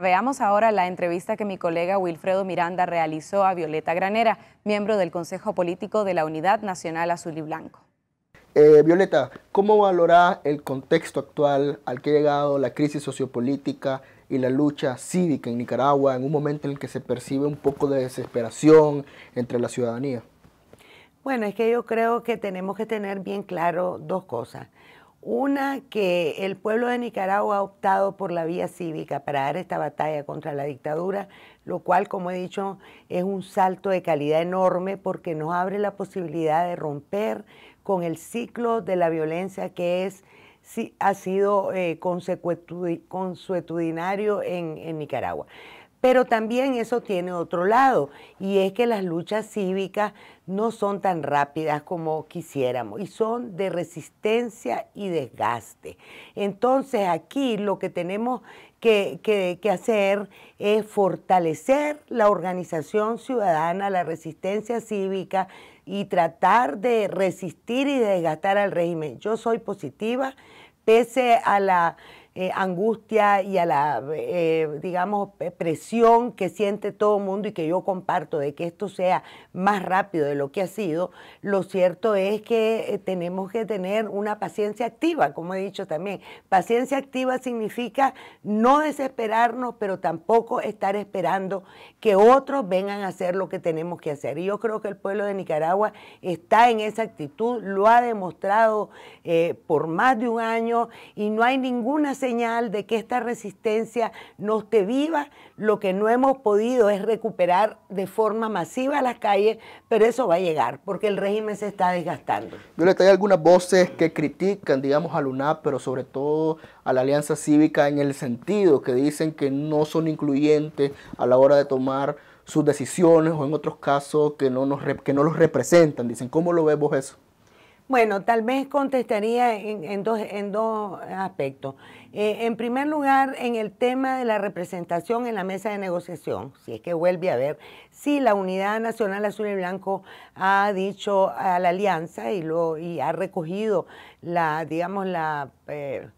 Veamos ahora la entrevista que mi colega Wilfredo Miranda realizó a Violeta Granera, miembro del Consejo Político de la Unidad Nacional Azul y Blanco. Eh, Violeta, ¿cómo valora el contexto actual al que ha llegado la crisis sociopolítica y la lucha cívica en Nicaragua en un momento en el que se percibe un poco de desesperación entre la ciudadanía? Bueno, es que yo creo que tenemos que tener bien claro dos cosas. Una, que el pueblo de Nicaragua ha optado por la vía cívica para dar esta batalla contra la dictadura, lo cual, como he dicho, es un salto de calidad enorme porque nos abre la posibilidad de romper con el ciclo de la violencia que es, ha sido eh, consuetudinario en Nicaragua. Pero también eso tiene otro lado, y es que las luchas cívicas no son tan rápidas como quisiéramos, y son de resistencia y desgaste. Entonces aquí lo que tenemos que, hacer es fortalecer la organización ciudadana, la resistencia cívica y tratar de resistir y desgastar al régimen. Yo soy positiva, pese a la eh, angustia y a la, eh, digamos, eh, presión que siente todo el mundo y que yo comparto de que esto sea más rápido de lo que ha sido, lo cierto es que tenemos que tener una paciencia activa, como he dicho también. Paciencia activa significa no desesperarnos, pero tampoco estar esperando que otros vengan a hacer lo que tenemos que hacer. Y yo creo que el pueblo de Nicaragua está en esa actitud, lo ha demostrado por más de un año y no hay ninguna señal de que esta resistencia no esté viva. Lo que no hemos podido es recuperar de forma masiva las calles, pero eso va a llegar porque el régimen se está desgastando. Yo le traigo algunas voces que critican, digamos, al UNAP, pero sobre todo a la Alianza Cívica en el sentido que dicen que no son incluyentes a la hora de tomar sus decisiones o en otros casos que no, que no los representan. Dicen, ¿cómo lo vemos eso? Bueno, tal vez contestaría en, dos, en dos, aspectos. Eh, en primer lugar, en el tema de la representación en la mesa de negociación, si es que vuelve a ver, si la Unidad Nacional Azul y Blanco ha dicho a la alianza y, lo, y ha recogido la, digamos, la... Eh,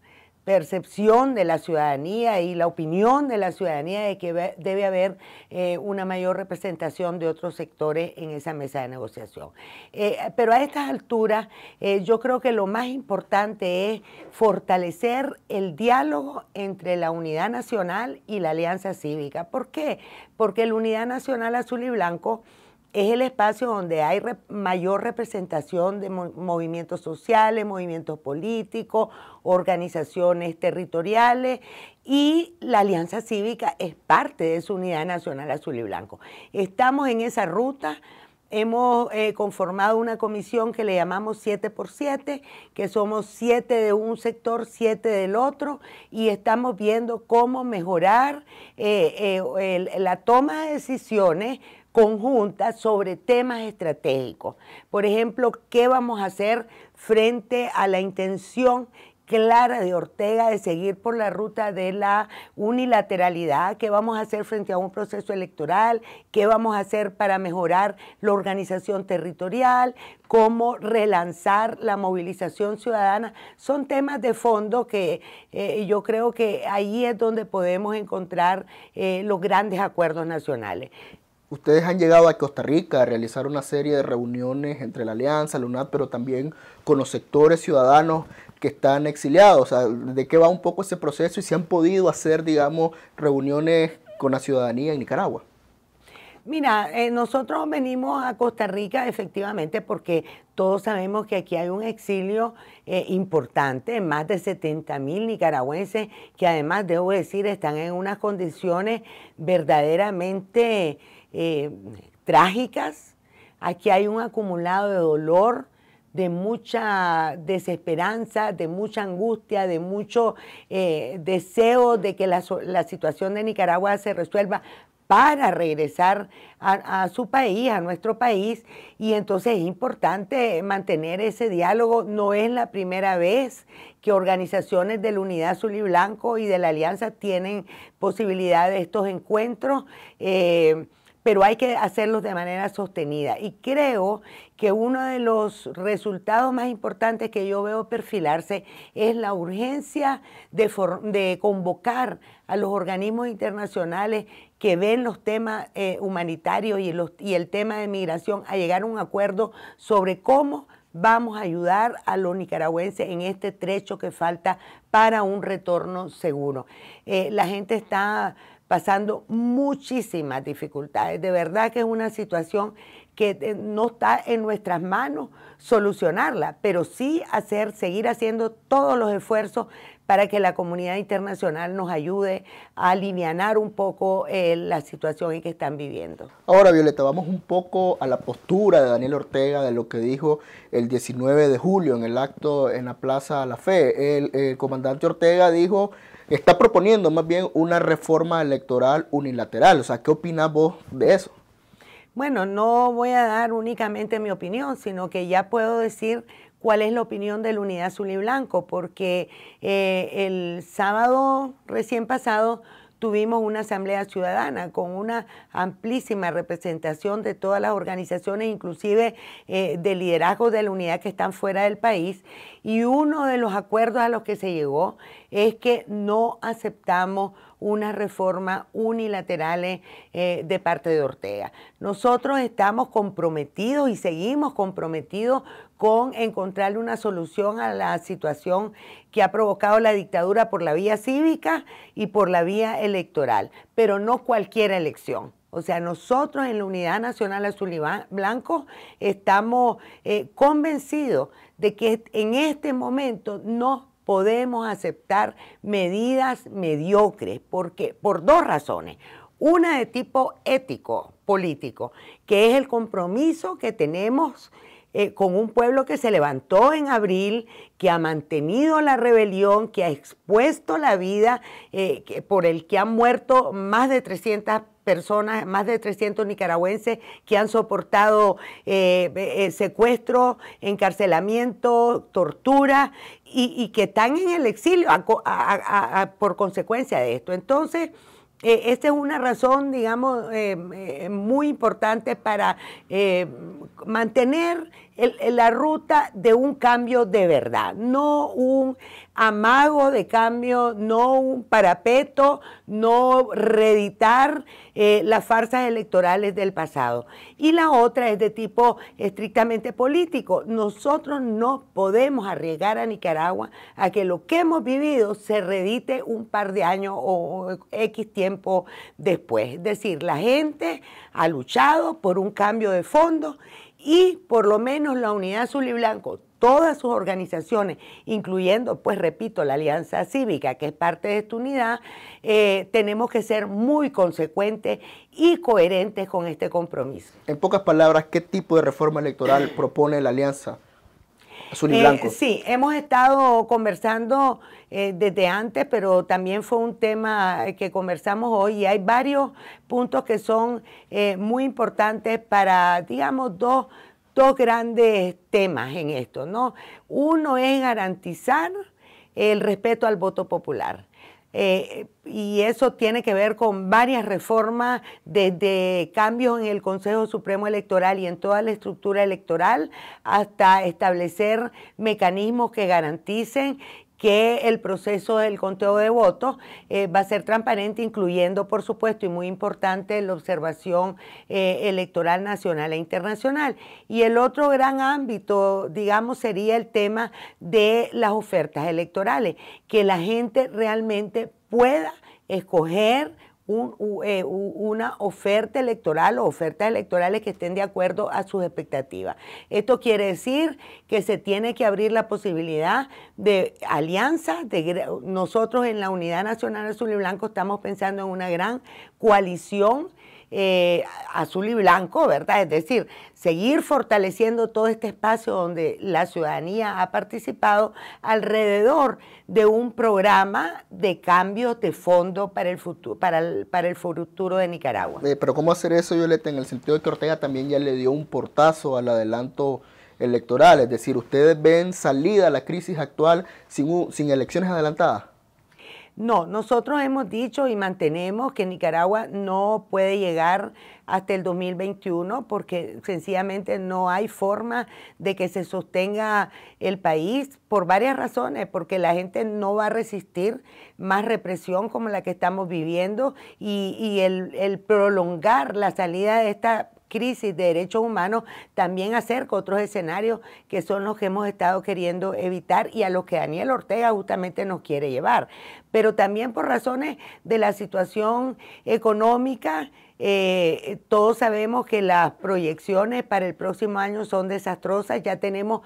percepción de la ciudadanía y la opinión de la ciudadanía de que debe haber eh, una mayor representación de otros sectores en esa mesa de negociación. Eh, pero a estas alturas eh, yo creo que lo más importante es fortalecer el diálogo entre la unidad nacional y la alianza cívica. ¿Por qué? Porque la unidad nacional azul y blanco es el espacio donde hay mayor representación de movimientos sociales, movimientos políticos, organizaciones territoriales y la Alianza Cívica es parte de su Unidad Nacional Azul y Blanco. Estamos en esa ruta. Hemos eh, conformado una comisión que le llamamos 7 por 7, que somos 7 de un sector, 7 del otro, y estamos viendo cómo mejorar eh, eh, la toma de decisiones conjunta sobre temas estratégicos. Por ejemplo, ¿qué vamos a hacer frente a la intención clara de Ortega de seguir por la ruta de la unilateralidad, qué vamos a hacer frente a un proceso electoral, qué vamos a hacer para mejorar la organización territorial, cómo relanzar la movilización ciudadana. Son temas de fondo que eh, yo creo que ahí es donde podemos encontrar eh, los grandes acuerdos nacionales. Ustedes han llegado a Costa Rica a realizar una serie de reuniones entre la Alianza, la UNAD, pero también con los sectores ciudadanos que están exiliados. ¿De qué va un poco ese proceso y si han podido hacer, digamos, reuniones con la ciudadanía en Nicaragua? Mira, eh, nosotros venimos a Costa Rica efectivamente porque todos sabemos que aquí hay un exilio eh, importante, más de 70 mil nicaragüenses que además, debo decir, están en unas condiciones verdaderamente... Eh, trágicas, aquí hay un acumulado de dolor, de mucha desesperanza, de mucha angustia, de mucho eh, deseo de que la, situación de Nicaragua se resuelva para regresar a, su país, a nuestro país. Y entonces es importante mantener ese diálogo. No es la primera vez que organizaciones de la Unidad Azul y Blanco y de la Alianza tienen posibilidad de estos encuentros. Eh, pero hay que hacerlos de manera sostenida. Y creo que uno de los resultados más importantes que yo veo perfilarse es la urgencia de, convocar a los organismos internacionales que ven los temas eh, humanitarios y, el tema de migración a llegar a un acuerdo sobre cómo vamos a ayudar a los nicaragüenses en este trecho que falta para un retorno seguro. Eh, la gente está pasando muchísimas dificultades. De verdad que es una situación que eh, no está en nuestras manos solucionarla, pero sí hacer, seguir haciendo todos los esfuerzos para que la comunidad internacional nos ayude a aliviar un poco eh, la situación en que están viviendo. Ahora, Violeta, vamos un poco a la postura de Daniel Ortega, de lo que dijo el 19 de julio en el acto en la Plaza La Fe. el comandante Ortega dijo está proponiendo más bien una reforma electoral unilateral. O sea, ¿qué opinas vos de eso? Bueno, no voy a dar únicamente mi opinión, sino que ya puedo decir cuál es la opinión de la Unidad Azul y Blanco, porque eh, el sábado recién pasado tuvimos una asamblea ciudadana con una amplísima representación de todas las organizaciones, inclusive eh, de liderazgo de la unidad que están fuera del país. Y uno de los acuerdos a los que se llegó es que no aceptamos una reforma unilateral eh, de parte de Ortega. Nosotros estamos comprometidos y seguimos comprometidos con encontrarle una solución a la situación que ha provocado la dictadura por la vía cívica y por la vía electoral, pero no cualquier elección. O sea, nosotros en la Unidad Nacional Azul y Blanco estamos eh, convencidos de que en este momento no podemos aceptar medidas mediocres, porque por dos razones. Una de tipo ético, político, que es el compromiso que tenemos eh, con un pueblo que se levantó en abril, que ha mantenido la rebelión, que ha expuesto la vida, eh, por el que han muerto más de 300 personas, más de 300 nicaragüenses que han soportado eh, secuestro, encarcelamiento, tortura y, que están en el exilio por consecuencia de esto. Entonces, esta es una razón, digamos, muy importante para mantener la ruta de un cambio de verdad, no un amago de cambio, no un parapeto, no reeditar eh, las farsas electorales del pasado. Y la otra es de tipo estrictamente político. Nosotros no podemos arriesgar a Nicaragua a que lo que hemos vivido se reedite un par de años o X tiempo después. Es decir, la gente ha luchado por un cambio de fondo y por lo menos la Unidad Azul y Blanco, todas sus organizaciones, incluyendo, pues repito, la Alianza Cívica, que es parte de esta unidad, eh, tenemos que ser muy consecuentes y coherentes con este compromiso. En pocas palabras, ¿qué tipo de reforma electoral propone la Alianza? Eh, sí, hemos estado conversando eh, desde antes, pero también fue un tema que conversamos hoy y hay varios puntos que son eh, muy importantes para, digamos, dos, dos grandes temas en esto, ¿no? Uno es garantizar el respeto al voto popular. Eh, y eso tiene que ver con varias reformas, desde cambios en el Consejo Supremo Electoral y en toda la estructura electoral, hasta establecer mecanismos que garanticen que el proceso del conteo de votos eh, va a ser transparente, incluyendo, por supuesto, y muy importante, la observación eh, electoral nacional e internacional. Y el otro gran ámbito, digamos, sería el tema de las ofertas electorales, que la gente realmente pueda escoger eh, una oferta electoral o ofertas electorales que estén de acuerdo a sus expectativas. Esto quiere decir que se tiene que abrir la posibilidad de alianzas. De, nosotros en la Unidad Nacional Azul y Blanco estamos pensando en una gran coalición eh, azul y blanco, ¿verdad? Es decir, seguir fortaleciendo todo este espacio donde la ciudadanía ha participado alrededor de un programa de cambios de fondo para el futuro, para el, futuro de Nicaragua. Eh, pero ¿cómo hacer eso, Violeta? En el sentido de que Ortega también ya le dio un portazo al adelanto electoral, es decir, ustedes ven salida a la crisis actual sin, sin elecciones adelantadas. No, nosotros hemos dicho y mantenemos que Nicaragua no puede llegar hasta el 2021 porque sencillamente no hay forma de que se sostenga el país por varias razones, porque la gente no va a resistir más represión como la que estamos viviendo y, el, el prolongar la salida de esta crisis de derechos humanos, también acerca otros escenarios que son los que hemos estado queriendo evitar y a los que Daniel Ortega justamente nos quiere llevar. Pero también por razones de la situación económica, eh, todos sabemos que las proyecciones para el próximo año son desastrosas. Ya tenemos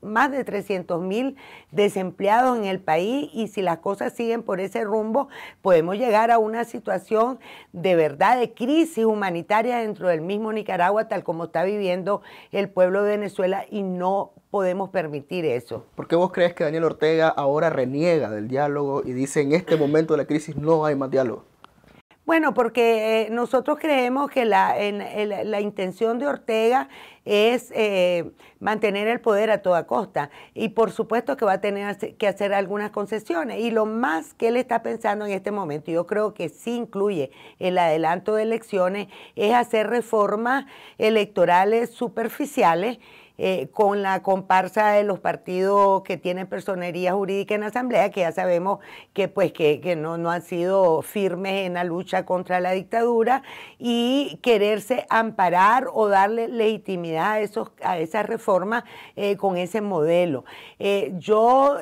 más de 300 mil desempleados en el país y si las cosas siguen por ese rumbo, podemos llegar a una situación de verdad de crisis humanitaria dentro del mismo Nicaragua, tal como está viviendo el pueblo de Venezuela y no podemos permitir eso. ¿Por qué vos crees que Daniel Ortega ahora reniega del diálogo y dice en este momento de la crisis no hay más diálogo? Bueno, porque eh, nosotros creemos que la, la, intención de Ortega es eh, mantener el poder a toda costa y por supuesto que va a tener que hacer algunas concesiones y lo más que él está pensando en este momento, yo creo que sí incluye el adelanto de elecciones, es hacer reformas electorales superficiales eh, con la comparsa de los partidos que tienen personería jurídica en Asamblea, que ya sabemos que, pues, que, no, no han sido firmes en la lucha contra la dictadura, y quererse amparar o darle legitimidad a, esos, a esas reformas eh, con ese modelo. Eh, yo,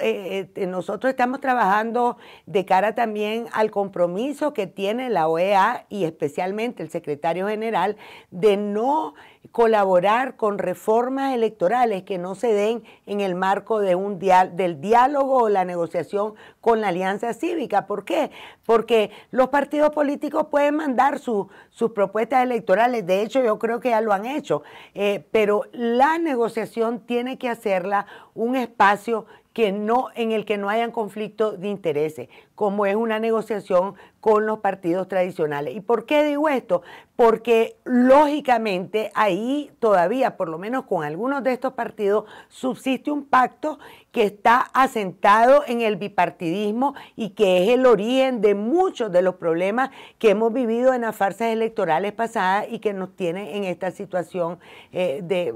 nosotros estamos trabajando de cara también al compromiso que tiene la OEA y especialmente el secretario general de no colaborar con reformas electorales que no se den en el marco de un del diálogo o la negociación con la alianza cívica. ¿Por qué? Porque los partidos políticos pueden mandar sus propuestas electorales, de hecho yo creo que ya lo han hecho, eh, pero la negociación tiene que hacerla un espacio que no, en el que no hayan conflicto de intereses, como es una negociación con los partidos tradicionales. ¿Y por qué digo esto? Porque lógicamente ahí todavía, por lo menos con algunos de estos partidos, subsiste un pacto que está asentado en el bipartidismo y que es el origen de muchos de los problemas que hemos vivido en las farsas electorales pasadas y que nos tienen en esta situación eh, de,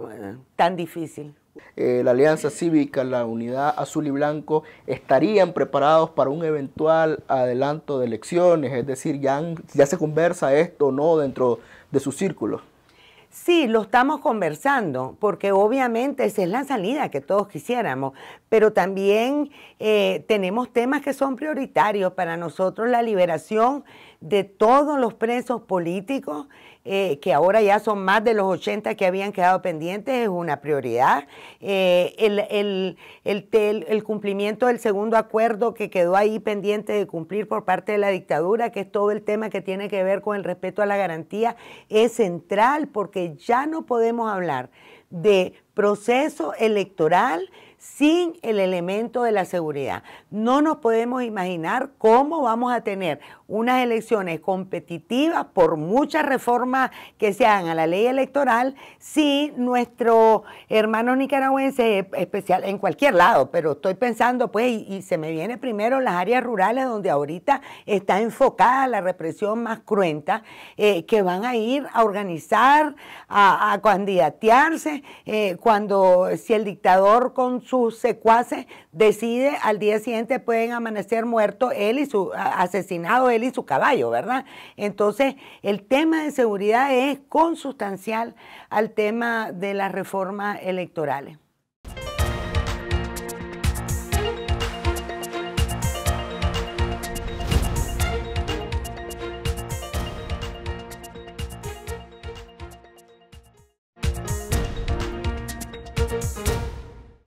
tan difícil. Eh, la Alianza Cívica, la Unidad Azul y Blanco, estarían preparados para un eventual adelanto de elecciones, es decir, ya, ya se conversa esto o no dentro de sus círculos. Sí, lo estamos conversando, porque obviamente esa es la salida que todos quisiéramos, pero también eh, tenemos temas que son prioritarios para nosotros, la liberación de todos los presos políticos eh, que ahora ya son más de los 80 que habían quedado pendientes, es una prioridad. Eh, el, el, cumplimiento del segundo acuerdo que quedó ahí pendiente de cumplir por parte de la dictadura, que es todo el tema que tiene que ver con el respeto a la garantía, es central porque ya no podemos hablar de proceso electoral sin el elemento de la seguridad. No nos podemos imaginar cómo vamos a tener unas elecciones competitivas por muchas reformas que se hagan a la ley electoral si nuestro hermano nicaragüense eh, especial en cualquier lado, pero estoy pensando pues y, se me viene primero las áreas rurales donde ahorita está enfocada la represión más cruenta, eh, que van a ir a organizar, a, candidatearse eh, cuando si el dictador con su sus secuaces, decide al día siguiente pueden amanecer muerto él y su asesinado él y su caballo, ¿verdad? Entonces, el tema de seguridad es consustancial al tema de las reformas electorales.